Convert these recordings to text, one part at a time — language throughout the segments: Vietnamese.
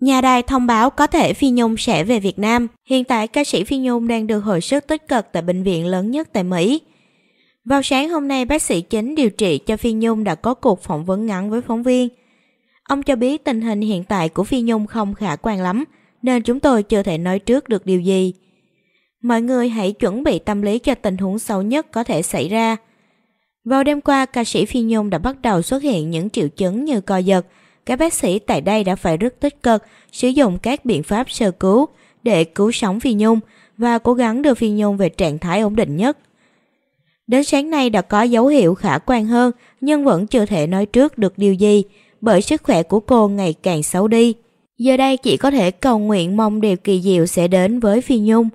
Nhà đài thông báo có thể Phi Nhung sẽ về Việt Nam. Hiện tại ca sĩ Phi Nhung đang được hồi sức tích cực tại bệnh viện lớn nhất tại Mỹ. Vào sáng hôm nay, bác sĩ chính điều trị cho Phi Nhung đã có cuộc phỏng vấn ngắn với phóng viên. Ông cho biết tình hình hiện tại của Phi Nhung không khả quan lắm, nên chúng tôi chưa thể nói trước được điều gì. Mọi người hãy chuẩn bị tâm lý cho tình huống xấu nhất có thể xảy ra. Vào đêm qua, ca sĩ Phi Nhung đã bắt đầu xuất hiện những triệu chứng như co giật, các bác sĩ tại đây đã phải rất tích cực sử dụng các biện pháp sơ cứu để cứu sống Phi Nhung và cố gắng đưa Phi Nhung về trạng thái ổn định nhất. Đến sáng nay đã có dấu hiệu khả quan hơn nhưng vẫn chưa thể nói trước được điều gì bởi sức khỏe của cô ngày càng xấu đi. Giờ đây chỉ có thể cầu nguyện mong điều kỳ diệu sẽ đến với Phi Nhung.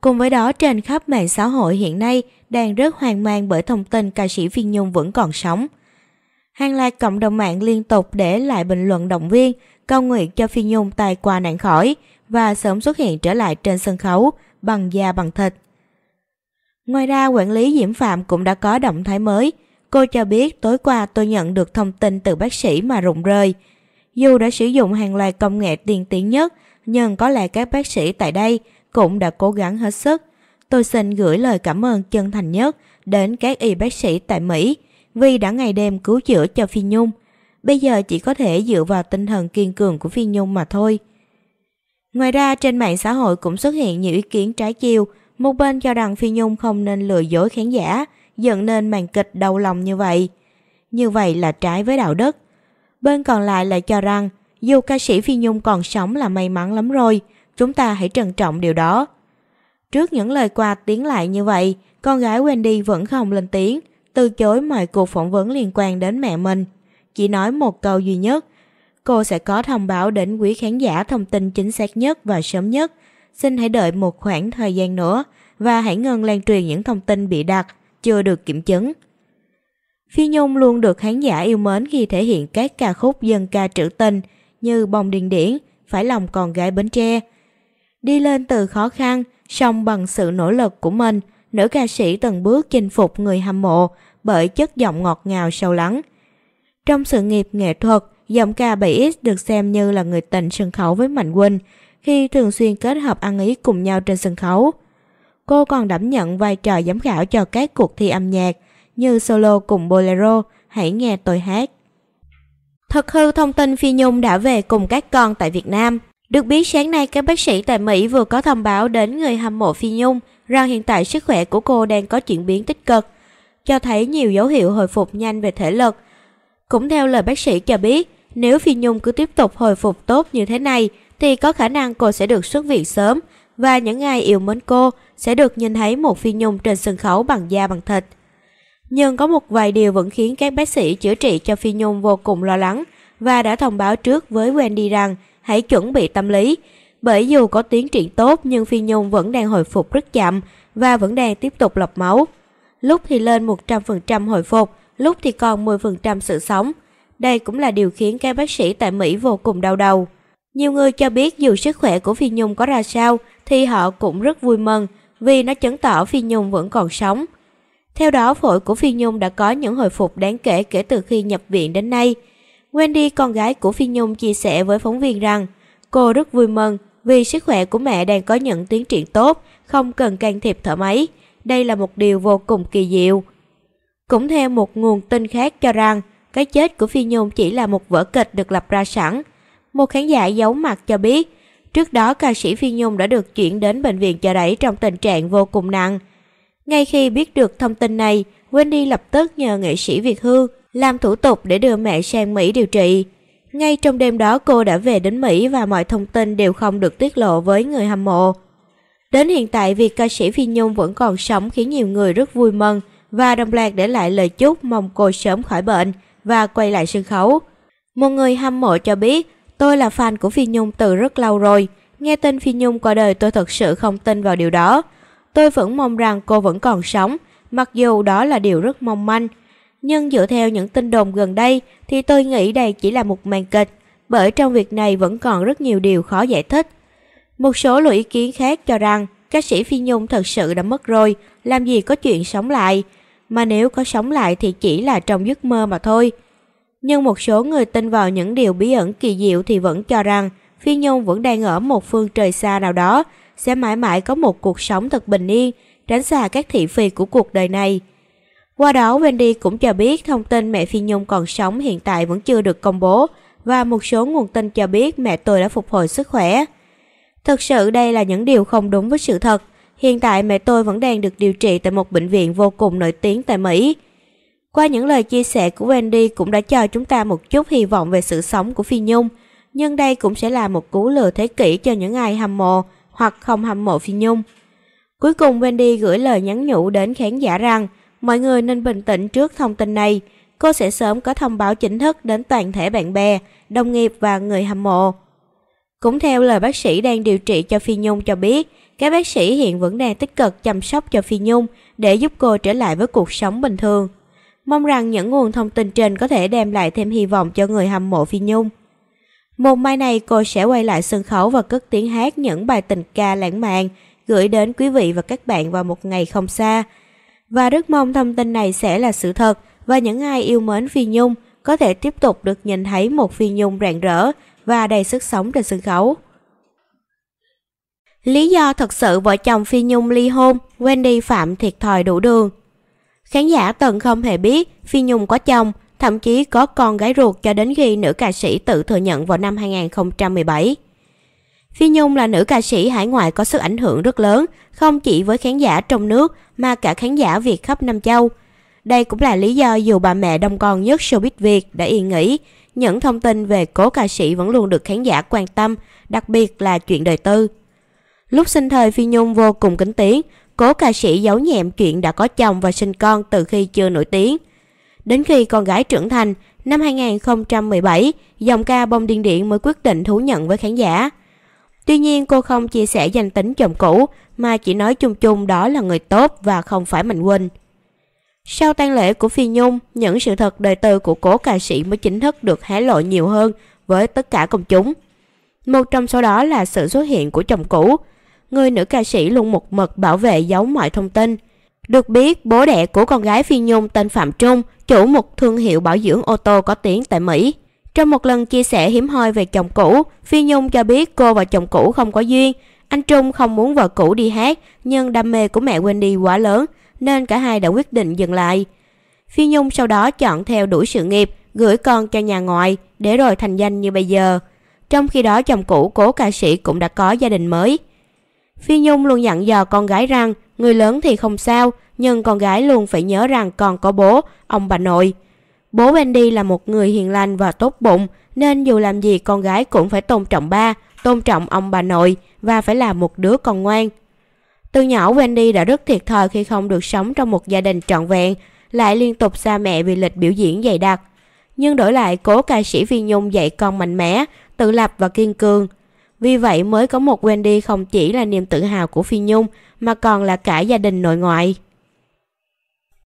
Cùng với đó trên khắp mạng xã hội hiện nay đang rất hoang mang bởi thông tin ca sĩ Phi Nhung vẫn còn sống – Hàng loạt cộng đồng mạng liên tục để lại bình luận động viên, cầu nguyện cho Phi Nhung tài qua nạn khỏi và sớm xuất hiện trở lại trên sân khấu bằng da bằng thịt. Ngoài ra, quản lý Diễm Phạm cũng đã có động thái mới. Cô cho biết tối qua tôi nhận được thông tin từ bác sĩ mà rụng rơi. Dù đã sử dụng hàng loạt công nghệ tiên tiến nhất, nhưng có lẽ các bác sĩ tại đây cũng đã cố gắng hết sức. Tôi xin gửi lời cảm ơn chân thành nhất đến các y bác sĩ tại Mỹ vì đã ngày đêm cứu chữa cho Phi Nhung. Bây giờ chỉ có thể dựa vào tinh thần kiên cường của Phi Nhung mà thôi. Ngoài ra trên mạng xã hội cũng xuất hiện nhiều ý kiến trái chiều, một bên cho rằng Phi Nhung không nên lừa dối khán giả, dẫn nên màn kịch đau lòng như vậy. Như vậy là trái với đạo đức. Bên còn lại lại cho rằng dù ca sĩ Phi Nhung còn sống là may mắn lắm rồi, chúng ta hãy trân trọng điều đó. Trước những lời quà tiếng lại như vậy, con gái Wendy vẫn không lên tiếng, từ chối mọi cuộc phỏng vấn liên quan đến mẹ mình. Chỉ nói một câu duy nhất, cô sẽ có thông báo đến quý khán giả thông tin chính xác nhất và sớm nhất. Xin hãy đợi một khoảng thời gian nữa và hãy ngừng lan truyền những thông tin bị đặt, chưa được kiểm chứng. Phi Nhung luôn được khán giả yêu mến khi thể hiện các ca khúc dân ca trữ tình như Bông Điền Điển, Phải lòng con gái Bến Tre. Đi lên từ khó khăn, song bằng sự nỗ lực của mình – nữ ca sĩ từng bước chinh phục người hâm mộ bởi chất giọng ngọt ngào sâu lắng. Trong sự nghiệp nghệ thuật, giọng ca 7X được xem như là người tình sân khấu với Mạnh Quỳnh khi thường xuyên kết hợp ăn ý cùng nhau trên sân khấu. Cô còn đảm nhận vai trò giám khảo cho các cuộc thi âm nhạc như solo cùng bolero, hãy nghe tôi hát. Thật hư thông tin Phi Nhung đã về cùng các con tại Việt Nam. Được biết sáng nay các bác sĩ tại Mỹ vừa có thông báo đến người hâm mộ Phi Nhung rằng hiện tại sức khỏe của cô đang có chuyển biến tích cực, cho thấy nhiều dấu hiệu hồi phục nhanh về thể lực. Cũng theo lời bác sĩ cho biết, nếu Phi Nhung cứ tiếp tục hồi phục tốt như thế này thì có khả năng cô sẽ được xuất viện sớm và những ai yêu mến cô sẽ được nhìn thấy một Phi Nhung trên sân khấu bằng da bằng thịt. Nhưng có một vài điều vẫn khiến các bác sĩ chữa trị cho Phi Nhung vô cùng lo lắng và đã thông báo trước với Wendy rằng hãy chuẩn bị tâm lý bởi dù có tiến triển tốt nhưng Phi Nhung vẫn đang hồi phục rất chậm và vẫn đang tiếp tục lọc máu. Lúc thì lên 100% hồi phục, lúc thì còn 10% sự sống. Đây cũng là điều khiến các bác sĩ tại Mỹ vô cùng đau đầu. Nhiều người cho biết dù sức khỏe của Phi Nhung có ra sao thì họ cũng rất vui mừng vì nó chứng tỏ Phi Nhung vẫn còn sống. Theo đó, phổi của Phi Nhung đã có những hồi phục đáng kể kể từ khi nhập viện đến nay. Wendy, con gái của Phi Nhung, chia sẻ với phóng viên rằng cô rất vui mừng vì sức khỏe của mẹ đang có những tiến triển tốt, không cần can thiệp thở máy. Đây là một điều vô cùng kỳ diệu. Cũng theo một nguồn tin khác cho rằng, cái chết của Phi Nhung chỉ là một vở kịch được lập ra sẵn. Một khán giả giấu mặt cho biết, trước đó ca sĩ Phi Nhung đã được chuyển đến bệnh viện chợ đẩy trong tình trạng vô cùng nặng. Ngay khi biết được thông tin này, Wendy lập tức nhờ nghệ sĩ Việt Hương làm thủ tục để đưa mẹ sang Mỹ điều trị. Ngay trong đêm đó cô đã về đến Mỹ và mọi thông tin đều không được tiết lộ với người hâm mộ. Đến hiện tại việc ca sĩ Phi Nhung vẫn còn sống khiến nhiều người rất vui mừng và đồng loạt để lại lời chúc mong cô sớm khỏi bệnh và quay lại sân khấu. Một người hâm mộ cho biết, tôi là fan của Phi Nhung từ rất lâu rồi. Nghe tin Phi Nhung qua đời tôi thật sự không tin vào điều đó. Tôi vẫn mong rằng cô vẫn còn sống, mặc dù đó là điều rất mong manh nhưng dựa theo những tin đồn gần đây thì tôi nghĩ đây chỉ là một màn kịch, bởi trong việc này vẫn còn rất nhiều điều khó giải thích. Một số luận ý kiến khác cho rằng ca sĩ Phi Nhung thật sự đã mất rồi, làm gì có chuyện sống lại, mà nếu có sống lại thì chỉ là trong giấc mơ mà thôi. Nhưng một số người tin vào những điều bí ẩn kỳ diệu thì vẫn cho rằng Phi Nhung vẫn đang ở một phương trời xa nào đó, sẽ mãi mãi có một cuộc sống thật bình yên, tránh xa các thị phi của cuộc đời này. Qua đó Wendy cũng cho biết thông tin mẹ Phi Nhung còn sống hiện tại vẫn chưa được công bố và một số nguồn tin cho biết mẹ tôi đã phục hồi sức khỏe. Thực sự đây là những điều không đúng với sự thật. Hiện tại mẹ tôi vẫn đang được điều trị tại một bệnh viện vô cùng nổi tiếng tại Mỹ. Qua những lời chia sẻ của Wendy cũng đã cho chúng ta một chút hy vọng về sự sống của Phi Nhung, nhưng đây cũng sẽ là một cú lừa thế kỷ cho những ai hâm mộ hoặc không hâm mộ Phi Nhung. Cuối cùng Wendy gửi lời nhắn nhủ đến khán giả rằng mọi người nên bình tĩnh trước thông tin này. Cô sẽ sớm có thông báo chính thức đến toàn thể bạn bè, đồng nghiệp và người hâm mộ. Cũng theo lời bác sĩ đang điều trị cho Phi Nhung cho biết, các bác sĩ hiện vẫn đang tích cực chăm sóc cho Phi Nhung để giúp cô trở lại với cuộc sống bình thường. Mong rằng những nguồn thông tin trên có thể đem lại thêm hy vọng cho người hâm mộ Phi Nhung. Một mai này cô sẽ quay lại sân khấu và cất tiếng hát những bài tình ca lãng mạn gửi đến quý vị và các bạn vào một ngày không xa – và rất mong thông tin này sẽ là sự thật và những ai yêu mến Phi Nhung có thể tiếp tục được nhìn thấy một Phi Nhung rạng rỡ và đầy sức sống trên sân khấu. Lý do thật sự vợ chồng Phi Nhung ly hôn, Wendy phạm thiệt thòi đủ đường. Khán giả từng không hề biết Phi Nhung có chồng, thậm chí có con gái ruột cho đến khi nữ ca sĩ tự thừa nhận vào năm 2017. Phi Nhung là nữ ca sĩ hải ngoại có sức ảnh hưởng rất lớn, không chỉ với khán giả trong nước mà cả khán giả Việt khắp Nam Châu. Đây cũng là lý do dù bà mẹ đông con nhất showbiz Việt đã yên nghỉ, những thông tin về cố ca sĩ vẫn luôn được khán giả quan tâm, đặc biệt là chuyện đời tư. Lúc sinh thời Phi Nhung vô cùng kính tiếng, cố ca sĩ giấu nhẹm chuyện đã có chồng và sinh con từ khi chưa nổi tiếng. Đến khi con gái trưởng thành, năm 2017, dòng ca Bông Điên Điện mới quyết định thú nhận với khán giả. Tuy nhiên cô không chia sẻ danh tính chồng cũ mà chỉ nói chung chung đó là người tốt và không phải Mạnh Quỳnh. Sau tang lễ của Phi Nhung, những sự thật đời tư của cố ca sĩ mới chính thức được hé lộ nhiều hơn với tất cả công chúng. Một trong số đó là sự xuất hiện của chồng cũ. Người nữ ca sĩ luôn một mực bảo vệ giấu mọi thông tin. Được biết, bố đẻ của con gái Phi Nhung tên Phạm Trung, chủ một thương hiệu bảo dưỡng ô tô có tiếng tại Mỹ. Trong một lần chia sẻ hiếm hoi về chồng cũ, Phi Nhung cho biết cô và chồng cũ không có duyên. Anh Trung không muốn vợ cũ đi hát, nhưng đam mê của mẹ Wendy quá lớn, nên cả hai đã quyết định dừng lại. Phi Nhung sau đó chọn theo đuổi sự nghiệp, gửi con cho nhà ngoại, để rồi thành danh như bây giờ. Trong khi đó chồng cũ cố ca sĩ cũng đã có gia đình mới. Phi Nhung luôn dặn dò con gái rằng người lớn thì không sao, nhưng con gái luôn phải nhớ rằng còn có bố, ông bà nội. Bố Wendy là một người hiền lành và tốt bụng, nên dù làm gì con gái cũng phải tôn trọng ba, tôn trọng ông bà nội và phải là một đứa con ngoan. Từ nhỏ Wendy đã rất thiệt thòi khi không được sống trong một gia đình trọn vẹn, lại liên tục xa mẹ vì lịch biểu diễn dày đặc. Nhưng đổi lại cố ca sĩ Phi Nhung dạy con mạnh mẽ, tự lập và kiên cường. Vì vậy mới có một Wendy không chỉ là niềm tự hào của Phi Nhung mà còn là cả gia đình nội ngoại.